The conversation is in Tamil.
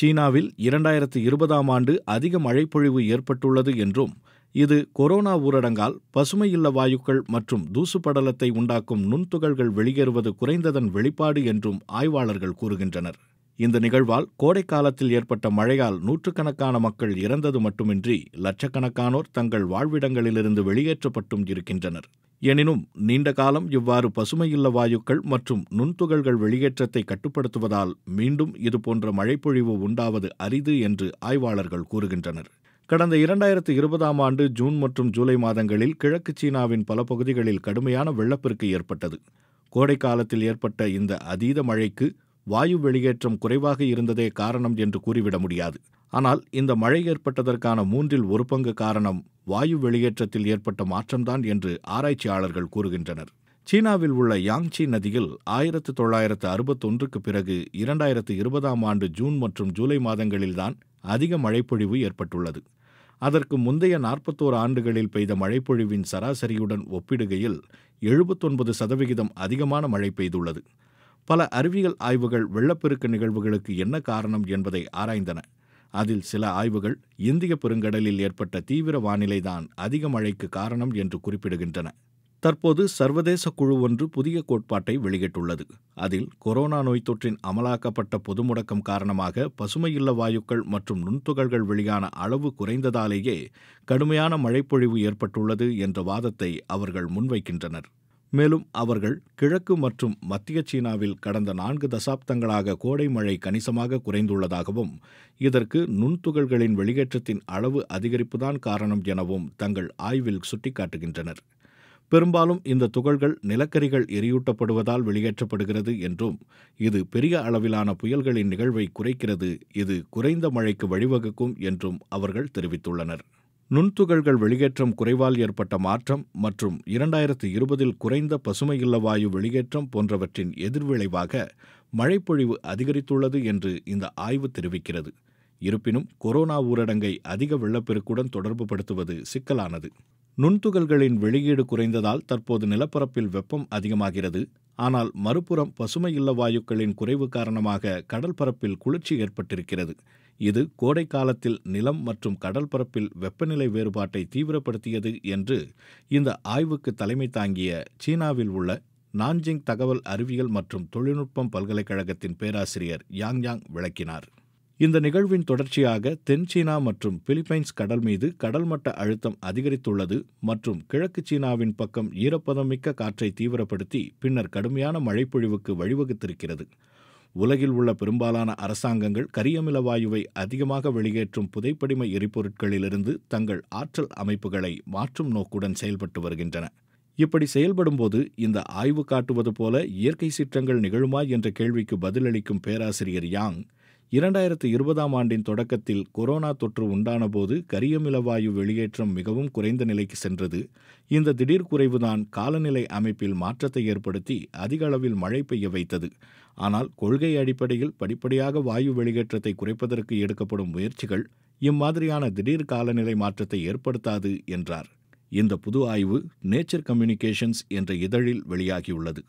சீனாவில் இரண்டாயிரத்து இருபதாம் ஆண்டு அதிக மழைப்பொழிவு ஏற்பட்டுள்ளது என்றும் இது கொரோனா ஊரடங்கால் பசுமையில்ல வாயுக்கள் மற்றும் தூசுபடலத்தை உண்டாக்கும் நுண்துகள்கள் வெளியேறுவது குறைந்ததன் வெளிப்பாடு என்றும் ஆய்வாளர்கள் கூறுகின்றனர் இந்த நிகழ்வால் கோடைக்காலத்தில் ஏற்பட்ட மழையால் நூற்றுக்கணக்கான மக்கள் இறந்தது மட்டுமின்றி லட்சக்கணக்கானோர் தங்கள் வாழ்விடங்களிலிருந்து வெளியேற்றப்பட்டும் இருக்கின்றனர் எனினும் நீண்ட காலம் இவ்வாறு பசுமையுள்ள வாயுக்கள் மற்றும் நுண்துகள்கள் வெளியேற்றத்தை கட்டுப்படுத்துவதால் மீண்டும் இதுபோன்ற மழைப்பொழிவு உண்டாவது அரிது என்று ஆய்வாளர்கள் கூறுகின்றனர் கடந்த இரண்டாயிரத்து இருபதாம் ஆண்டு ஜூன் மற்றும் ஜூலை மாதங்களில் கிழக்கு சீனாவின் பல பகுதிகளில் கடுமையான வெள்ளப்பெருக்கு ஏற்பட்டது கோடைக்காலத்தில் ஏற்பட்ட இந்த அதீத மழைக்கு வாயு வெளியேற்றம் குறைவாக இருந்ததே காரணம் என்று கூறிவிட முடியாது ஆனால் இந்த மழை ஏற்பட்டதற்கான மூன்றில் ஒரு பங்கு காரணம் வாயு வெளியேற்றத்தில் ஏற்பட்ட மாற்றம்தான் என்று ஆராய்ச்சியாளர்கள் கூறுகின்றனர் சீனாவில் உள்ள யாங்சி நதியில் ஆயிரத்து தொள்ளாயிரத்து அறுபத்தொன்றுக்கு பிறகு இரண்டாயிரத்து இருபதாம் ஆண்டு ஜூன் மற்றும் ஜூலை மாதங்களில்தான் அதிக மழைப்பொழிவு ஏற்பட்டுள்ளது அதற்கு முந்தைய நாற்பத்தோரு ஆண்டுகளில் பெய்த மழைப்பொழிவின் சராசரியுடன் ஒப்பிடுகையில் எழுபத்தொன்பது சதவிகிதம் அதிகமான மழை பெய்துள்ளது பல அறிவியல் ஆய்வுகள் வெள்ளப்பெருக்கு நிகழ்வுகளுக்கு என்ன காரணம் என்பதை ஆராய்ந்தன அதில் சில ஆய்வுகள் இந்திய பெருங்கடலில் ஏற்பட்ட தீவிர வானிலைதான் அதிக மழைக்கு காரணம் என்று குறிப்பிடுகின்றன தற்போது சர்வதேச குழு ஒன்று புதிய கோட்பாட்டை வெளியிட்டுள்ளது அதில் கொரோனா நோய் தொற்றின் அமலாக்கப்பட்ட பொது முடக்கம் காரணமாக பசுமையுள்ள வாயுக்கள் மற்றும் நுண்துகள்கள் வெளியான அளவு குறைந்ததாலேயே கடுமையான மழைப்பொழிவு ஏற்பட்டுள்ளது என்ற வாதத்தை அவர்கள் முன்வைக்கின்றனர் மேலும் அவர்கள் கிழக்கு மற்றும் மத்திய சீனாவில் கடந்த நான்கு தசாப்தங்களாக கோடை மழை கணிசமாக குறைந்துள்ளதாகவும் இதற்கு நுண்துகள்களின் வெளியேற்றத்தின் அளவு அதிகரிப்புதான் காரணம் எனவும் தங்கள் ஆய்வில் சுட்டிக்காட்டுகின்றனர் பெரும்பாலும் இந்த துகள்கள் நிலக்கரிகள் எரியூட்டப்படுவதால் வெளியேற்றப்படுகிறது என்றும் இது பெரிய அளவிலான புயல்களின் நிகழ்வை குறைக்கிறது இது குறைந்த மழைக்கு வழிவகுக்கும் என்றும் அவர்கள் தெரிவித்துள்ளனர் நுண்துகள்கள் வெளியேற்றம் குறைவால் ஏற்பட்ட மாற்றம் மற்றும் இரண்டாயிரத்து இருபதில் குறைந்த பசுமை இல்ல வாயு வெளியேற்றம் போன்றவற்றின் எதிர்விளைவாக மழைப்பொழிவு அதிகரித்துள்ளது என்று இந்த ஆய்வு தெரிவிக்கிறது இருப்பினும் கொரோனா ஊரடங்கை அதிக வெள்ளப்பெருக்குடன் தொடர்பு படுத்துவது சிக்கலானது நுண்துகள்களின் வெளியீடு குறைந்ததால் தற்போது நிலப்பரப்பில் வெப்பம் அதிகமாகிறது ஆனால் மறுபுறம் பசுமை இல்ல வாயுக்களின் குறைவு காரணமாக கடல் பரப்பில் குளிர்ச்சி ஏற்பட்டிருக்கிறது இது கோடை காலத்தில் நிலம் மற்றும் கடல் பரப்பில் வெப்பநிலை வேறுபாட்டை தீவிரப்படுத்தியது என்று இந்த ஆய்வுக்கு தலைமை தாங்கிய சீனாவில் உள்ள நான்ஜிங் தகவல் அறிவியல் மற்றும் தொழில்நுட்பம் பல்கலைக்கழகத்தின் பேராசிரியர் யாங் யாங் விளக்கினார் இந்த நிகழ்வின் தொடர்ச்சியாக தென்சீனா மற்றும் பிலிப்பைன்ஸ் கடல் மீது கடல்மட்ட அழுத்தம் அதிகரித்துள்ளது மற்றும் கிழக்கு சீனாவின் பக்கம் ஈரப்பதமிக்க காற்றை தீவிரப்படுத்தி பின்னர் கடுமையான மழைப்பொழிவுக்கு வழிவகுத்திருக்கிறது உலகில் உள்ள பெரும்பாலான அரசாங்கங்கள் கரியமில வாயுவை அதிகமாக வெளியேற்றும் புதைப்படிம எரிபொருட்களிலிருந்து தங்கள் ஆற்றல் அமைப்புகளை மாற்றும் நோக்குடன் செயல்பட்டு வருகின்றன இப்படி செயல்படும்போது இந்த ஆய்வு காட்டுவது போல இயற்கை சீற்றங்கள் நிகழுமா என்ற கேள்விக்கு பதிலளிக்கும் பேராசிரியர் யாங் இரண்டாயிரத்து இருபதாம் ஆண்டின் தொடக்கத்தில் கொரோனா தொற்று உண்டானபோது கரியமிலவாயு வெளியேற்றம் மிகவும் குறைந்த நிலைக்கு சென்றது இந்த திடீர் குறைவுதான் காலநிலை அமைப்பில் மாற்றத்தை ஏற்படுத்தி அதிக அளவில் மழை பெய்ய வைத்தது ஆனால் கொள்கை அடிப்படையில் படிப்படியாக வாயு வெளியேற்றத்தை குறைப்பதற்கு எடுக்கப்படும் முயற்சிகள் இம்மாதிரியான திடீர் காலநிலை மாற்றத்தை ஏற்படுத்தாது என்றார் இந்த புது ஆய்வு நேச்சர் கம்யூனிகேஷன்ஸ் என்ற இதழில் வெளியாகியுள்ளது